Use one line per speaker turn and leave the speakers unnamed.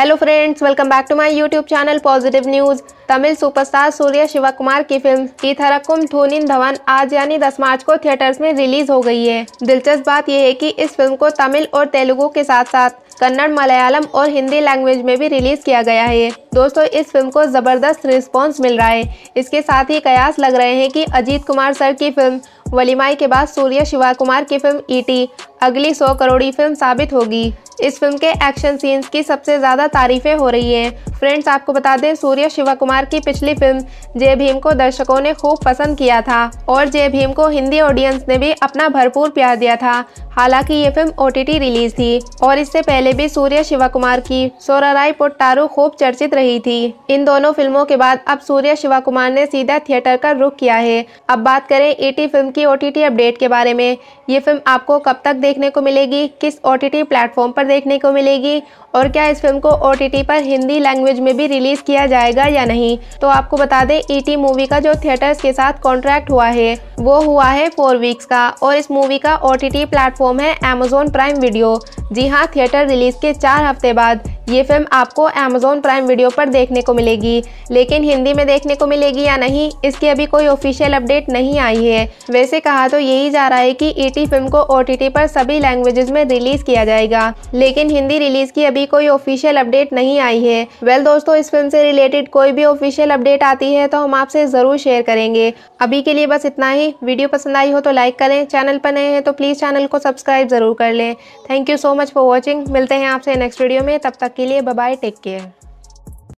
hello friends welcome back to my YouTube channel positive news Tamil superstar Surya Shiva Kumar की film इथरकुम थोनिन Dhawan आज यानी 10 मार्च को थिएटर्स में रिलीज हो गई है दिलचस्प बात यह है कि इस फिल्म को तमिल और तेलुगु के साथ साथ कन्नड़ मलयालम और हिंदी लैंग्वेज में भी रिलीज किया गया है दोस्तों इस फिल्म को जबरदस्त रिस्पॉन्स मिल रहा है इसके साथ ही कयास लग रहे हैं कि अजीत कुमार सर की फिल्म वलीमाई के बाद सूर्य शिवा कुमार की फिल्म ईटी e अगली सौ करोड़ी फिल्म साबित होगी इस फिल्म के एक्शन सीन्स की सबसे ज़्यादा तारीफें हो रही हैं फ्रेंड्स आपको बता दें सूर्य शिवा कुमार की पिछली फिल्म जय भीम को दर्शकों ने खूब पसंद किया था और जय भीम को हिंदी ऑडियंस ने भी अपना भरपूर प्यार दिया था हालांकि ये फिल्म ओ रिलीज थी और इससे पहले भी सूर्य शिवा कुमार की सोराराई पोटारू खूब चर्चित रही थी इन दोनों फिल्मों के बाद अब सूर्य शिवा कुमार ने सीधा थिएटर का रुख किया है अब बात करें ईटी e फिल्म की ओ अपडेट के बारे में ये फिल्म आपको कब तक देखने को मिलेगी किस ओ प्लेटफॉर्म पर देखने को मिलेगी और क्या इस फिल्म को ओ पर हिंदी लैंग्वेज में भी रिलीज़ किया जाएगा या नहीं तो आपको बता दें ई e मूवी का जो थिएटर्स के साथ कॉन्ट्रैक्ट हुआ है वो हुआ है फोर वीक्स का और इस मूवी का ओ टी प्लेटफॉर्म है अमेजोन प्राइम वीडियो जी हाँ थिएटर रिलीज के चार हफ्ते बाद ये फिल्म आपको अमेजोन प्राइम वीडियो पर देखने को मिलेगी लेकिन हिंदी में देखने को मिलेगी या नहीं इसकी अभी कोई ऑफिशियल अपडेट नहीं आई है वैसे कहा तो यही जा रहा है कि ईटी e फिल्म को ओटीटी पर सभी लैंग्वेजेस में रिलीज किया जाएगा लेकिन हिंदी रिलीज की अभी कोई ऑफिशियल अपडेट नहीं आई है वेल दोस्तों इस फिल्म से रिलेटेड कोई भी ऑफिशियल अपडेट आती है तो हम आपसे ज़रूर शेयर करेंगे अभी के लिए बस इतना ही वीडियो पसंद आई हो तो लाइक करें चैनल पर नए हैं तो प्लीज़ चैनल को सब्सक्राइब ज़रूर कर लें thank you so much much for watching मिलते हैं आपसे नेक्स्ट वीडियो में तब तक के लिए बाय टेक केयर